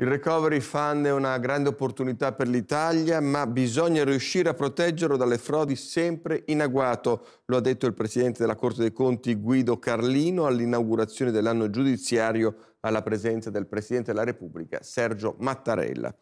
Il Recovery Fund è una grande opportunità per l'Italia, ma bisogna riuscire a proteggerlo dalle frodi sempre in agguato. Lo ha detto il Presidente della Corte dei Conti Guido Carlino all'inaugurazione dell'anno giudiziario alla presenza del Presidente della Repubblica Sergio Mattarella.